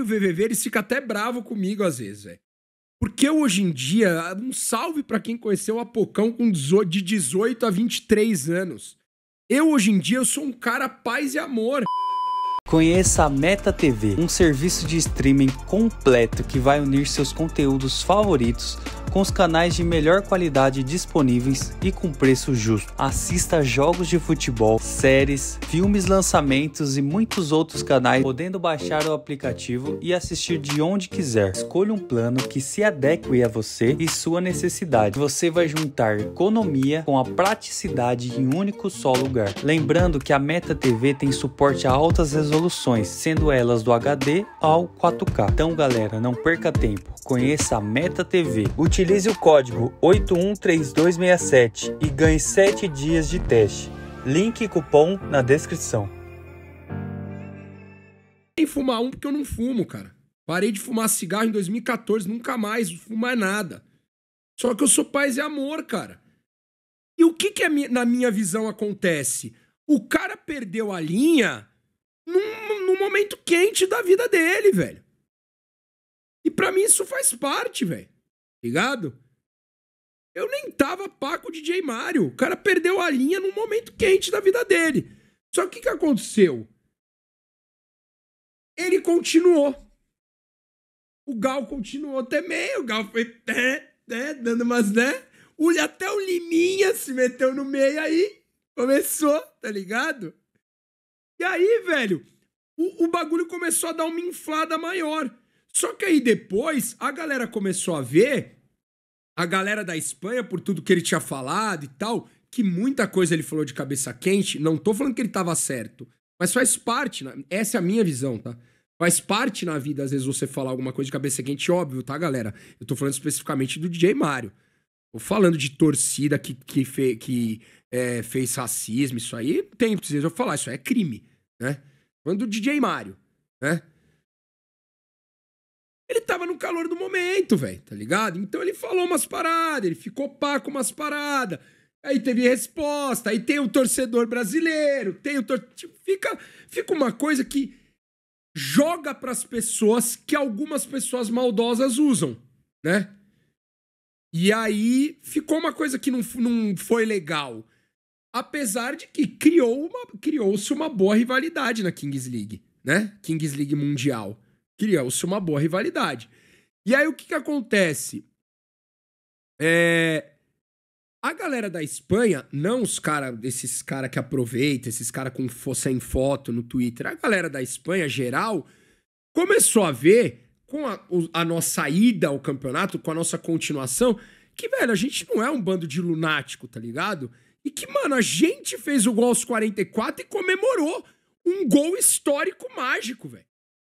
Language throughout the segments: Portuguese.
o VVV, eles ficam até bravo comigo às vezes, velho. Porque hoje em dia, um salve para quem conheceu o Apocão com de 18 a 23 anos. Eu hoje em dia eu sou um cara paz e amor. Conheça a Meta TV, um serviço de streaming completo que vai unir seus conteúdos favoritos com os canais de melhor qualidade disponíveis e com preço justo. Assista jogos de futebol, séries, filmes, lançamentos e muitos outros canais, podendo baixar o aplicativo e assistir de onde quiser. Escolha um plano que se adeque a você e sua necessidade. Você vai juntar economia com a praticidade em um único só lugar. Lembrando que a Meta TV tem suporte a altas resoluções, sendo elas do HD ao 4K. Então, galera, não perca tempo. Conheça a Meta TV. Utilize Utilize o código 813267 e ganhe 7 dias de teste. Link e cupom na descrição. Nem fumar um porque eu não fumo, cara. Parei de fumar cigarro em 2014, nunca mais fumar nada. Só que eu sou paz e amor, cara. E o que, que na minha visão acontece? O cara perdeu a linha num, num momento quente da vida dele, velho. E para mim isso faz parte, velho ligado? Eu nem tava paco de DJ Mario. O cara perdeu a linha num momento quente da vida dele. Só que o que aconteceu? Ele continuou. O Gal continuou também. O Gal foi né, né, dando umas né. O, até o Liminha se meteu no meio aí. Começou, tá ligado? E aí, velho, o, o bagulho começou a dar uma inflada maior. Só que aí depois a galera começou a ver, a galera da Espanha, por tudo que ele tinha falado e tal, que muita coisa ele falou de cabeça quente. Não tô falando que ele tava certo, mas faz parte, né? essa é a minha visão, tá? Faz parte na vida, às vezes, você falar alguma coisa de cabeça quente, óbvio, tá, galera? Eu tô falando especificamente do DJ Mário. Tô falando de torcida que, que, fe, que é, fez racismo, isso aí tem, precisa falar, isso é crime, né? Falando do DJ Mário, né? tava no calor do momento, velho, tá ligado? Então ele falou umas paradas, ele ficou com umas paradas. Aí teve resposta, aí tem o torcedor brasileiro, tem o tor... Tipo, fica, fica uma coisa que joga para as pessoas que algumas pessoas maldosas usam, né? E aí ficou uma coisa que não, não foi legal. Apesar de que criou uma, criou-se uma boa rivalidade na Kings League, né? Kings League Mundial criou-se uma boa rivalidade. E aí o que, que acontece? É... A galera da Espanha, não os cara, esses cara que aproveita, esses cara com sem foto no Twitter, a galera da Espanha geral começou a ver com a, a nossa ida ao campeonato, com a nossa continuação, que, velho, a gente não é um bando de lunático, tá ligado? E que, mano, a gente fez o gol aos 44 e comemorou um gol histórico mágico, velho.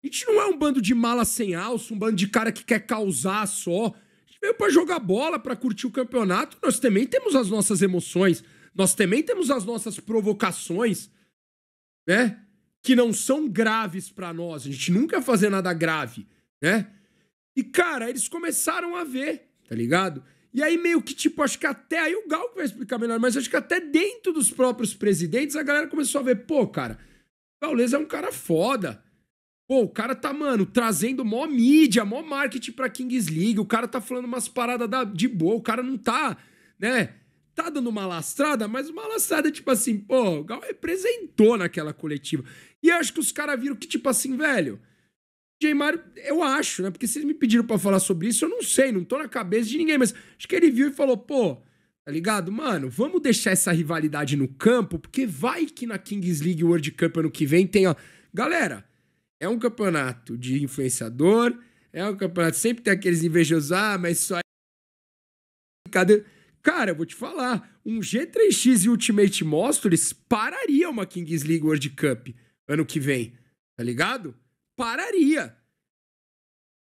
A gente não é um bando de mala sem alça, um bando de cara que quer causar só. A gente veio pra jogar bola, pra curtir o campeonato. Nós também temos as nossas emoções. Nós também temos as nossas provocações, né? Que não são graves para nós. A gente nunca fazer nada grave, né? E, cara, eles começaram a ver, tá ligado? E aí, meio que, tipo, acho que até. Aí o Gal vai explicar melhor, mas acho que até dentro dos próprios presidentes a galera começou a ver, pô, cara, o Gaules é um cara foda. Pô, o cara tá, mano, trazendo mó mídia, mó marketing pra Kings League. O cara tá falando umas paradas da, de boa. O cara não tá, né? Tá dando uma lastrada, mas uma lastrada, tipo assim, pô, o Gal representou naquela coletiva. E eu acho que os caras viram que, tipo assim, velho. J. Mario, eu acho, né? Porque vocês me pediram para falar sobre isso, eu não sei, não tô na cabeça de ninguém, mas acho que ele viu e falou, pô, Tá ligado? Mano, vamos deixar essa rivalidade no campo, porque vai que na Kings League World Cup ano que vem tem, ó. Galera, é um campeonato de influenciador, é um campeonato. Sempre tem aqueles invejosos, ah, mas só. É Cadê? Cara, eu vou te falar, um G3X e Ultimate Monsters pararia uma Kings League World Cup ano que vem, tá ligado? Pararia.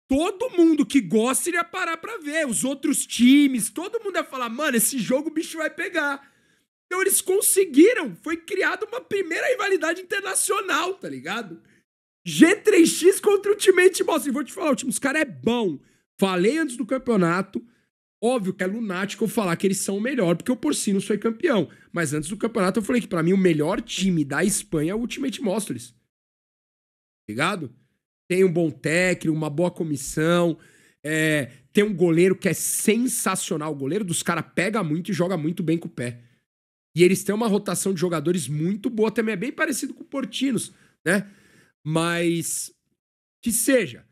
Todo mundo que gosta iria parar pra ver. Os outros times, todo mundo ia falar, mano, esse jogo o bicho vai pegar. Então eles conseguiram. Foi criada uma primeira rivalidade internacional, tá ligado? G3X contra o Ultimate Boss. E vou te falar, o time, os caras é bom. Falei antes do campeonato. Óbvio que é lunático eu falar que eles são o melhor, porque o porcino foi campeão. Mas antes do campeonato eu falei que para mim o melhor time da Espanha é o Ultimate Monsters. Ligado? Tem um bom técnico, uma boa comissão. É, tem um goleiro que é sensacional. O goleiro dos caras pega muito e joga muito bem com o pé. E eles têm uma rotação de jogadores muito boa também. É bem parecido com o Portinos, né? Mas que seja.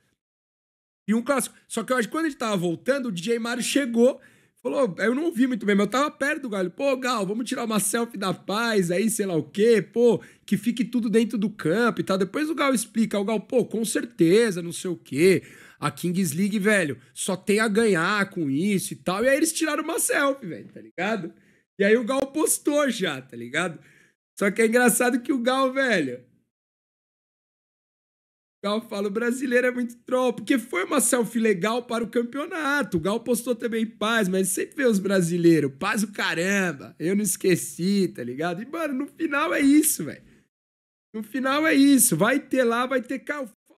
E um clássico. Só que eu acho que quando a gente tava voltando, o DJ Mario chegou, falou, eu não ouvi muito bem, mas eu tava perto do Galho. Pô, Gal, vamos tirar uma selfie da paz aí, sei lá o quê, pô, que fique tudo dentro do campo e tal. Depois o Gal explica, o Gal, pô, com certeza, não sei o quê. A Kings League, velho, só tem a ganhar com isso e tal. E aí eles tiraram uma selfie, velho, tá ligado? E aí o Gal postou já, tá ligado? Só que é engraçado que o Gal, velho, Gal fala: o brasileiro é muito troll, porque foi uma selfie legal para o campeonato. O Gal postou também paz, mas sempre vê os brasileiros, paz o caramba, eu não esqueci, tá ligado? E, mano, no final é isso, velho. No final é isso. Vai ter lá, vai ter. o